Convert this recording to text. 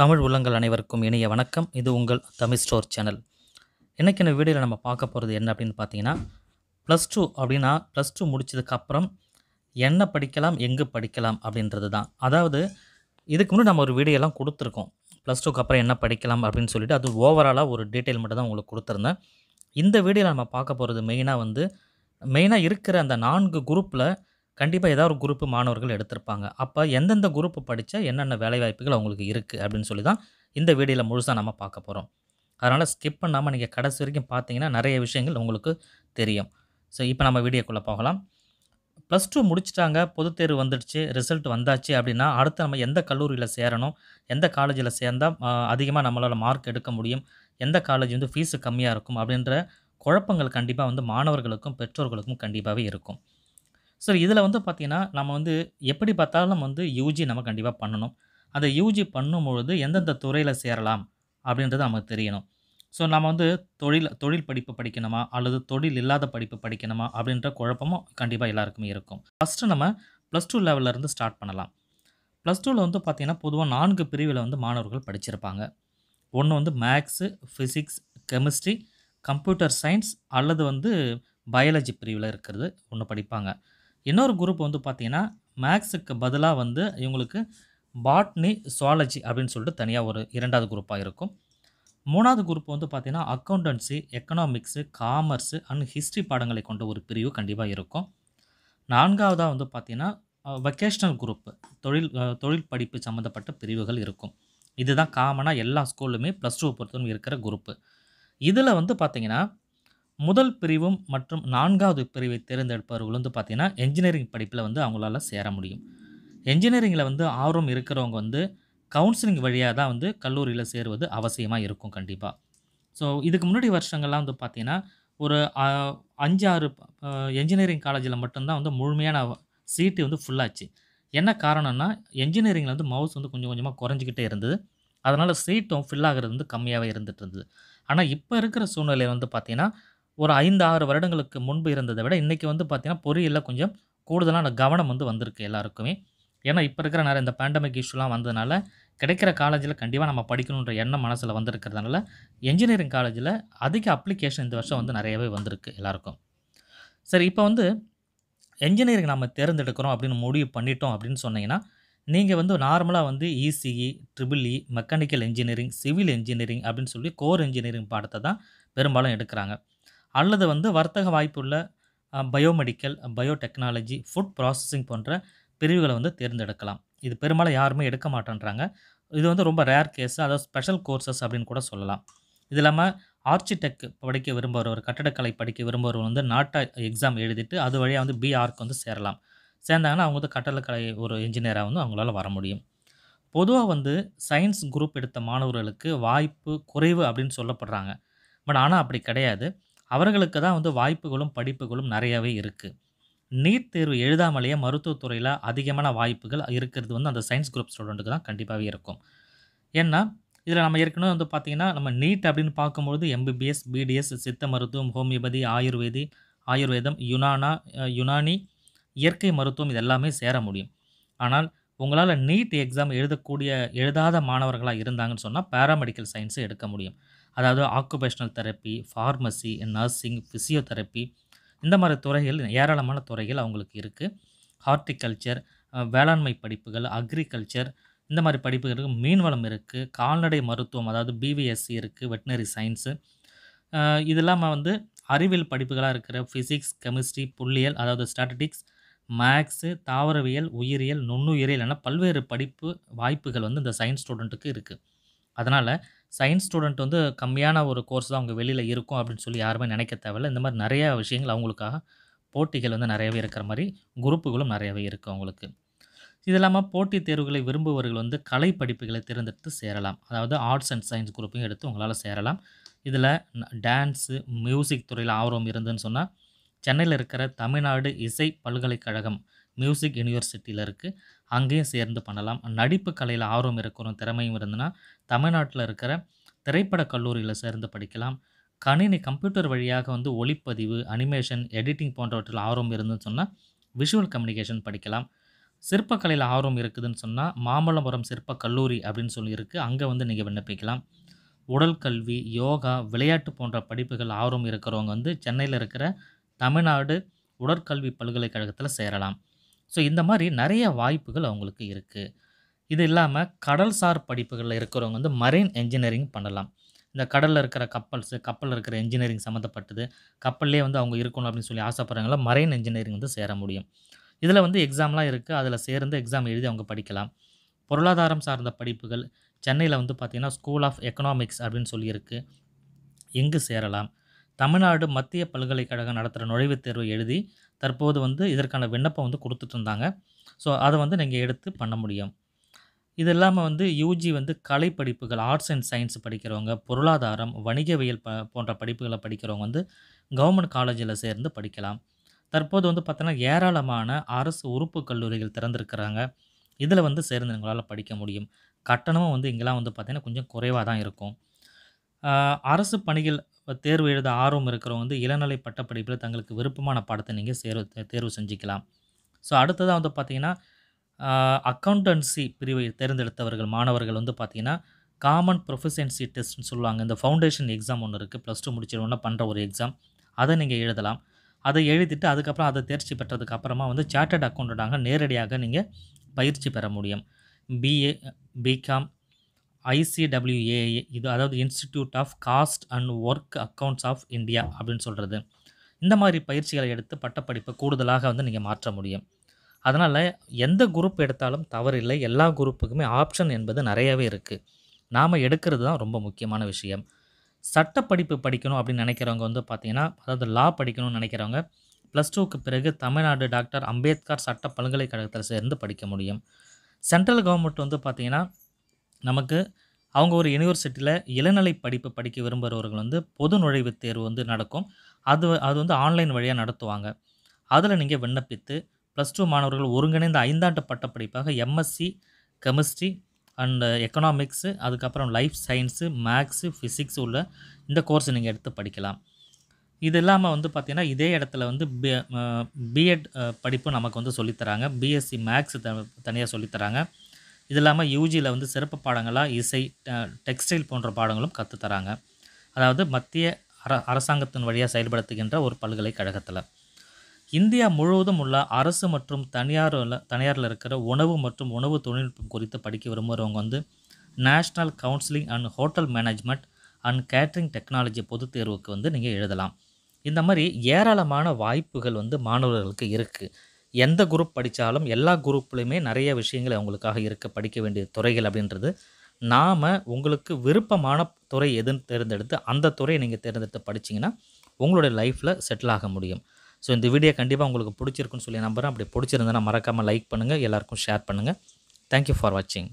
தமிழ் உள்ளங்கள் அனைவருக்கும் இனிய வணக்கம் இது உங்கள் தமிழ் ஸ்டோர் சேனல் இன்றைக்கி இந்த வீடியோவில் நம்ம பார்க்க போகிறது என்ன அப்படின்னு பார்த்தீங்கன்னா ப்ளஸ் டூ அப்படின்னா ப்ளஸ் டூ முடித்ததுக்கப்புறம் என்ன படிக்கலாம் எங்கே படிக்கலாம் அப்படின்றது தான் அதாவது இதுக்கு முன்னே நம்ம ஒரு வீடியோலாம் கொடுத்துருக்கோம் ப்ளஸ் டூக்கு அப்புறம் என்ன படிக்கலாம் அப்படின்னு சொல்லிட்டு அது ஓவராலாக ஒரு டீட்டெயில் மட்டும் தான் உங்களுக்கு கொடுத்துருந்தேன் இந்த வீடியோவில் நம்ம பார்க்க போகிறது மெயினாக வந்து மெயினாக இருக்கிற அந்த நான்கு குரூப்பில் கண்டிப்பாக ஏதாவது ஒரு குரூப் மாணவர்கள் எடுத்திருப்பாங்க அப்போ எந்தெந்த குரூப் படித்தா என்னென்ன வேலைவாய்ப்புகள் அவங்களுக்கு இருக்குது அப்படின்னு சொல்லி தான் இந்த வீடியோவில் முழுசாக நம்ம பார்க்க போகிறோம் அதனால் ஸ்கிப் பண்ணாமல் நீங்கள் கடைசி வரைக்கும் பார்த்தீங்கன்னா நிறைய விஷயங்கள் உங்களுக்கு தெரியும் ஸோ இப்போ நம்ம வீடியோக்குள்ளே போகலாம் ப்ளஸ் டூ முடிச்சிட்டாங்க பொதுத்தேர்வு தேர்வு வந்துடுச்சு ரிசல்ட் வந்தாச்சு அப்படின்னா அடுத்து நம்ம எந்த கல்லூரியில் சேரணும் எந்த காலேஜில் சேர்ந்தால் அதிகமாக நம்மளால் மார்க் எடுக்க முடியும் எந்த காலேஜ் வந்து ஃபீஸு கம்மியாக இருக்கும் அப்படின்ற குழப்பங்கள் கண்டிப்பாக வந்து மாணவர்களுக்கும் பெற்றோர்களுக்கும் கண்டிப்பாகவே இருக்கும் ஸோ இதில் வந்து பார்த்திங்கன்னா நம்ம வந்து எப்படி பார்த்தாலும் நம்ம வந்து யூஜி நம்ம கண்டிப்பாக பண்ணணும் அந்த யூஜி பண்ணும்பொழுது எந்தெந்த துறையில் சேரலாம் அப்படின்றது நமக்கு தெரியணும் ஸோ நம்ம வந்து தொழில் தொழில் படிப்பு படிக்கணுமா அல்லது தொழில் இல்லாத படிப்பு படிக்கணுமா அப்படின்ற குழப்பமும் கண்டிப்பாக எல்லாருக்குமே இருக்கும் ஃபஸ்ட்டு நம்ம ப்ளஸ் டூ லெவலிருந்து ஸ்டார்ட் பண்ணலாம் ப்ளஸ் டூவில் வந்து பார்த்திங்கன்னா பொதுவாக நான்கு பிரிவில் வந்து மாணவர்கள் படிச்சிருப்பாங்க ஒன்று வந்து maths physics chemistry computer science அல்லது வந்து பயாலஜி பிரிவில் இருக்கிறது ஒன்று படிப்பாங்க இன்னொரு குரூப் வந்து பார்த்தீங்கன்னா மேக்ஸுக்கு பதிலாக வந்து இவங்களுக்கு பாட்னி சுவாலஜி அப்படின்னு சொல்லிட்டு தனியாக ஒரு இரண்டாவது குரூப்பாக இருக்கும் மூணாவது குரூப் வந்து பார்த்திங்கன்னா accountancy economics commerce and history பாடங்களை கொண்ட ஒரு பிரிவு கண்டிப்பாக இருக்கும் நான்காவதாக வந்து பார்த்திங்கன்னா வெக்கேஷ்னல் குரூப்பு தொழில் தொழில் படிப்பு சம்மந்தப்பட்ட பிரிவுகள் இருக்கும் இதுதான் காமனாக எல்லா ஸ்கூல்லுமே ப்ளஸ் டூ பொறுத்தவரைக்கும் இருக்கிற குரூப்பு இதில் வந்து பார்த்திங்கன்னா முதல் பிரிவும் மற்றும் நான்காவது பிரிவை தேர்ந்தெடுப்பவர்கள் வந்து பார்த்திங்கன்னா என்ஜினியரிங் படிப்பில் வந்து அவங்களால சேர முடியும் என்ஜினியரிங்கில் வந்து ஆர்வம் இருக்கிறவங்க வந்து கவுன்சிலிங் வழியாக தான் வந்து கல்லூரியில் சேருவது அவசியமாக இருக்கும் கண்டிப்பாக ஸோ இதுக்கு முன்னாடி வருஷங்கள்லாம் வந்து பார்த்திங்கன்னா ஒரு அஞ்சு ஆறு என்ஜினியரிங் காலேஜில் மட்டும்தான் வந்து முழுமையான சீட்டு வந்து ஃபுல்லாச்சு என்ன காரணம்னா என்ஜினியரிங்கில் வந்து மவுஸ் வந்து கொஞ்சம் கொஞ்சமாக குறைஞ்சிக்கிட்டே இருந்தது அதனால் சீட்டும் ஃபில் ஆகிறது வந்து கம்மியாகவே இருந்துகிட்டு இருந்தது ஆனால் இப்போ இருக்கிற சூழ்நிலையில் வந்து பார்த்திங்கன்னா ஒரு ஐந்து ஆறு வருடங்களுக்கு முன்பு இருந்ததை விட இன்றைக்கி வந்து பார்த்திங்கன்னா பொறியியலில் கொஞ்சம் கூடுதலான கவனம் வந்து வந்திருக்கு எல்லாருக்குமே ஏன்னா இப்போ இருக்கிற நிறைய இந்த பேண்டமிக் இஷ்யூலாம் வந்ததுனால கிடைக்கிற காலேஜில் கண்டிப்பாக நம்ம படிக்கணுன்ற எண்ணம் மனசில் வந்திருக்கிறதுனால என்ஜினியரிங் காலேஜில் அதிக அப்ளிகேஷன் இந்த வருஷம் வந்து நிறையவே வந்திருக்கு எல்லாருக்கும் சரி இப்போ வந்து என்ஜினியரிங் நம்ம தேர்ந்தெடுக்கிறோம் அப்படின்னு முடிவு பண்ணிட்டோம் அப்படின்னு சொன்னீங்கன்னா நீங்கள் வந்து நார்மலாக வந்து ECE triple E mechanical engineering civil engineering அப்படின்னு சொல்லி கோர் இன்ஜினியரிங் பாடத்தை தான் பெரும்பாலும் எடுக்கிறாங்க அல்லது வந்து வர்த்தக வாய்ப்புள்ள பயோமெடிக்கல் பயோடெக்னாலஜி ஃபுட் ப்ராசஸிங் போன்ற பிரிவுகளை வந்து தேர்ந்தெடுக்கலாம் இது பெரும்பாலும் யாருமே எடுக்க மாட்டேன்றாங்க இது வந்து ரொம்ப ரேர் கேஸ் அதாவது ஸ்பெஷல் கோர்சஸ் அப்படின்னு கூட சொல்லலாம் இது இல்லாமல் ஆர்ச்சிடெக் படிக்க விரும்புகிற ஒரு கட்டடக்கலை படிக்க விரும்புகிறவர் வந்து நாட்டா எக்ஸாம் எழுதிட்டு அது வழியாக வந்து பிஆர்க்கு வந்து சேரலாம் சேர்ந்தாங்கன்னா அவங்க வந்து கட்டடக்கலை ஒரு இன்ஜினியராக வந்து அவங்களால வர முடியும் பொதுவாக வந்து சயின்ஸ் குரூப் எடுத்த மாணவர்களுக்கு வாய்ப்பு குறைவு அப்படின்னு சொல்லப்படுறாங்க பட் ஆனால் அப்படி கிடையாது அவர்களுக்கு தான் வந்து வாய்ப்புகளும் படிப்புகளும் நிறையவே இருக்குது நீட் தேர்வு எழுதாமலேயே மருத்துவத்துறையில் அதிகமான வாய்ப்புகள் இருக்கிறது வந்து அந்த சயின்ஸ் குரூப் ஸ்டூடெண்ட்டுக்கு தான் கண்டிப்பாகவே இருக்கும் ஏன்னா இதில் நம்ம ஏற்கனவே வந்து பார்த்திங்கன்னா நம்ம நீட் அப்படின்னு பார்க்கும்பொழுது எம்பிபிஎஸ் பிடிஎஸ் சித்த மருத்துவம் ஹோமியோபதி ஆயுர்வேதி ஆயுர்வேதம் யுனானா யுனானி இயற்கை மருத்துவம் இது எல்லாமே சேர முடியும் ஆனால் உங்களால் நீட் எக்ஸாம் எழுதக்கூடிய எழுதாத மாணவர்களாக இருந்தாங்கன்னு சொன்னால் பேராமெடிக்கல் சயின்ஸை எடுக்க முடியும் அதாவது occupational therapy pharmacy nursing physiotherapy இந்த மாதிரி துறைகள் ஏராளமான துறைகள் அவங்களுக்கு இருக்குது ஹார்டிகல்ச்சர் வேளாண்மை படிப்புகள் அக்ரிகல்ச்சர் இந்த மாதிரி படிப்புகளுக்கு மீன்வளம் இருக்குது கால்நடை மருத்துவம் அதாவது பிவிஎஸ்சி இருக்குது வெட்டினரி சயின்ஸு இது இல்லாமல் வந்து அறிவியல் படிப்புகளாக இருக்கிற ஃபிசிக்ஸ் கெமிஸ்ட்ரி புள்ளியல் அதாவது ஸ்டாட்டிக்ஸ் மேக்ஸு தாவரவியல் உயிரியல் நுண்ணுயிரியல் என பல்வேறு படிப்பு வாய்ப்புகள் வந்து இந்த சயின்ஸ் ஸ்டூடெண்ட்டுக்கு இருக்குது அதனால் சயின்ஸ் ஸ்டூடெண்ட் வந்து கம்மியான ஒரு கோர்ஸ் தான் அவங்க வெளியில் இருக்கும் அப்படின்னு சொல்லி யாருமே நினைக்க தேவையில்ல இந்த மாதிரி நிறையா விஷயங்கள் அவங்களுக்காக போட்டிகள் வந்து நிறையவே இருக்கிற மாதிரி குரூப்புகளும் நிறையவே இருக்குது அவங்களுக்கு இது இல்லாமல் போட்டித் தேர்வுகளை விரும்புபவர்கள் வந்து கலை படிப்புகளை தேர்ந்தெடுத்து சேரலாம் அதாவது ஆர்ட்ஸ் அண்ட் சயின்ஸ் குரூப்பையும் எடுத்து உங்களால் சேரலாம் இதில் டான்ஸு மியூசிக் துறையில் ஆர்வம் இருந்துன்னு சொன்னால் சென்னையில் இருக்கிற தமிழ்நாடு இசை பல்கலைக்கழகம் மியூசிக் யூனிவர்சிட்டியில் இருக்குது அங்கேயும் சேர்ந்து பண்ணலாம் நடிப்பு கலையில் ஆர்வம் இருக்கிறோம் திறமையும் இருந்ததுன்னா தமிழ்நாட்டில் இருக்கிற திரைப்பட கல்லூரியில் சேர்ந்து படிக்கலாம் கணினி கம்ப்யூட்டர் வழியாக வந்து ஒளிப்பதிவு அனிமேஷன் எடிட்டிங் போன்றவற்றில் ஆர்வம் இருந்துன்னு சொன்னால் விஷுவல் கம்யூனிகேஷன் படிக்கலாம் சிற்பக்கலையில் ஆர்வம் இருக்குதுன்னு சொன்னால் மாமல்லபுரம் சிற்ப கல்லூரி அப்படின்னு சொல்லி இருக்குது அங்கே வந்து நீங்கள் விண்ணப்பிக்கலாம் உடல் கல்வி யோகா விளையாட்டு போன்ற படிப்புகள் ஆர்வம் இருக்கிறவங்க வந்து சென்னையில் இருக்கிற தமிழ்நாடு உடற்கல்வி பல்கலைக்கழகத்தில் சேரலாம் ஸோ இந்த மாதிரி நிறைய வாய்ப்புகள் அவங்களுக்கு இருக்குது இது இல்லாமல் கடல்சார் படிப்புகளில் இருக்கிறவங்க வந்து மரைன் என்ஜினியரிங் பண்ணலாம் இந்த கடலில் இருக்கிற கப்பல்ஸு கப்பலில் இருக்கிற என்ஜினியரிங் சம்மந்தப்பட்டது கப்பல்லே வந்து அவங்க இருக்கணும் அப்படின்னு சொல்லி ஆசைப்படுறாங்களா மரைன் என்ஜினியரிங் வந்து சேர முடியும் இதில் வந்து எக்ஸாம்லாம் இருக்குது அதில் சேர்ந்து எக்ஸாம் எழுதி அவங்க படிக்கலாம் பொருளாதாரம் சார்ந்த படிப்புகள் சென்னையில் வந்து பார்த்திங்கன்னா ஸ்கூல் ஆஃப் எக்கனாமிக்ஸ் அப்படின்னு சொல்லியிருக்கு எங்கு சேரலாம் தமிழ்நாடு மத்திய பல்கலைக்கழகம் நடத்துகிற நுழைவுத் தேர்வு எழுதி தற்போது வந்து இதற்கான விண்ணப்பம் வந்து கொடுத்துட்டு இருந்தாங்க ஸோ அதை வந்து நீங்கள் எடுத்து பண்ண முடியும் இது இல்லாமல் வந்து யூஜி வந்து கலை படிப்புகள் ஆர்ட்ஸ் அண்ட் சயின்ஸ் படிக்கிறவங்க பொருளாதாரம் வணிகவியல் ப போன்ற படிப்புகளை படிக்கிறவங்க வந்து கவர்மெண்ட் காலேஜில் சேர்ந்து படிக்கலாம் தற்போது வந்து பார்த்தோன்னா ஏராளமான அரசு உறுப்பு கல்லூரிகள் திறந்திருக்கிறாங்க இதில் வந்து சேர்ந்து எங்களால் படிக்க முடியும் கட்டணமும் வந்து இங்கெல்லாம் வந்து பார்த்திங்கன்னா கொஞ்சம் குறைவாக தான் இருக்கும் அரசு பணிகள் தேர்வு எழுத ஆர்வம் இருக்கிறவங்க வந்து இளநிலை பட்டப்படிப்பில் தங்களுக்கு விருப்பமான பாடத்தை நீங்கள் சேர்வு தேர்வு செஞ்சுக்கலாம் ஸோ அடுத்ததாக வந்து பார்த்திங்கன்னா அக்கௌண்டன்சி பிரிவை தேர்ந்தெடுத்தவர்கள் மாணவர்கள் வந்து பார்த்திங்கன்னா காமன் ப்ரொஃபிஷியன்சி டெஸ்ட்னு சொல்லுவாங்க இந்த ஃபவுண்டேஷன் எக்ஸாம் ஒன்று இருக்குது ப்ளஸ் டூ முடிச்சிடணும்னா பண்ணுற ஒரு எக்ஸாம் அதை நீங்கள் எழுதலாம் அதை எழுதிட்டு அதுக்கப்புறம் அதை தேர்ச்சி பெற்றதுக்கு அப்புறமா வந்து சார்ட்டர்ட் அக்கௌண்டண்டாக நேரடியாக நீங்கள் பயிற்சி பெற முடியும் பிஏ பிகாம் ஐசிடபிள்யூஏ இது அதாவது institute of cost and work accounts of India அப்படின்னு சொல்கிறது இந்த மாதிரி பயிற்சிகளை எடுத்து பட்டப்படிப்பை கூடுதலாக வந்து நீங்கள் மாற்ற முடியும் அதனால் எந்த குரூப் எடுத்தாலும் தவறில்லை எல்லா குரூப்புக்குமே ஆப்ஷன் என்பது நிறையவே இருக்குது நாம் எடுக்கிறது தான் ரொம்ப முக்கியமான விஷயம் சட்டப்படிப்பு படிக்கணும் அப்படின்னு நினைக்கிறவங்க வந்து பார்த்திங்கன்னா அதாவது லா படிக்கணும்னு நினைக்கிறவங்க ப்ளஸ் டூக்கு பிறகு தமிழ்நாடு டாக்டர் அம்பேத்கர் சட்ட பல்கலைக்கழகத்தில் சேர்ந்து படிக்க முடியும் சென்ட்ரல் கவர்மெண்ட் வந்து பார்த்திங்கன்னா நமக்கு அவங்க ஒரு யூனிவர்சிட்டியில் இளநிலை படிப்பு படிக்க விரும்புகிறவர்கள் வந்து பொது நுழைவுத் தேர்வு வந்து நடக்கும் அது அது வந்து ஆன்லைன் வழியாக நடத்துவாங்க அதில் நீங்கள் விண்ணப்பித்து ப்ளஸ் டூ மாணவர்கள் ஒருங்கிணைந்த ஐந்தாண்டு பட்டப்படிப்பாக எம்எஸ்சி கெமிஸ்ட்ரி அண்டு எக்கனாமிக்ஸு அதுக்கப்புறம் லைஃப் சயின்ஸு மேக்ஸு ஃபிசிக்ஸ் உள்ள இந்த கோர்ஸ் நீங்கள் எடுத்து படிக்கலாம் இது இல்லாமல் வந்து பார்த்திங்கன்னா இதே இடத்துல வந்து பி பிஎட் படிப்பு நமக்கு வந்து சொல்லித்தராங்க பிஎஸ்சி மேக்ஸ் த தனியாக சொல்லித்தராங்க இது இல்லாமல் யூஜியில் வந்து சிறப்பு பாடங்களாக இசை டெக்ஸ்டைல் போன்ற பாடங்களும் கற்றுத்தராங்க அதாவது மத்திய அர அரசாங்கத்தின் வழியாக செயல்படுத்துகின்ற ஒரு பல்கலைக்கழகத்தில் இந்தியா முழுவதும் உள்ள அரசு மற்றும் தனியார் தனியாரில் இருக்கிற உணவு மற்றும் உணவு தொழில்நுட்பம் குறித்து படிக்க விரும்புகிறவங்க வந்து national counselling and hotel management and catering technology பொதுத் தேர்வுக்கு வந்து நீங்கள் எழுதலாம் இந்த மாதிரி ஏராளமான வாய்ப்புகள் வந்து மாணவர்களுக்கு இருக்குது எந்த குரூப் படித்தாலும் எல்லா குரூப்லேயுமே நிறைய விஷயங்கள் அவங்களுக்காக இருக்க படிக்க வேண்டிய துறைகள் அப்படின்றது நாம் உங்களுக்கு விருப்பமான துறை எதுன்னு தேர்ந்தெடுத்து அந்த துறையை நீங்கள் தேர்ந்தெடுத்து படிச்சிங்கன்னா உங்களுடைய லைஃப்பில் செட்டில் ஆக முடியும் ஸோ இந்த வீடியோ கண்டிப்பாக உங்களுக்கு பிடிச்சிருக்குன்னு சொல்லி நம்புகிறேன் அப்படி பிடிச்சிருந்தேன்னா மறக்காமல் லைக் பண்ணுங்கள் எல்லாேருக்கும் ஷேர் பண்ணுங்கள் தேங்க்யூ ஃபார் வாட்சிங்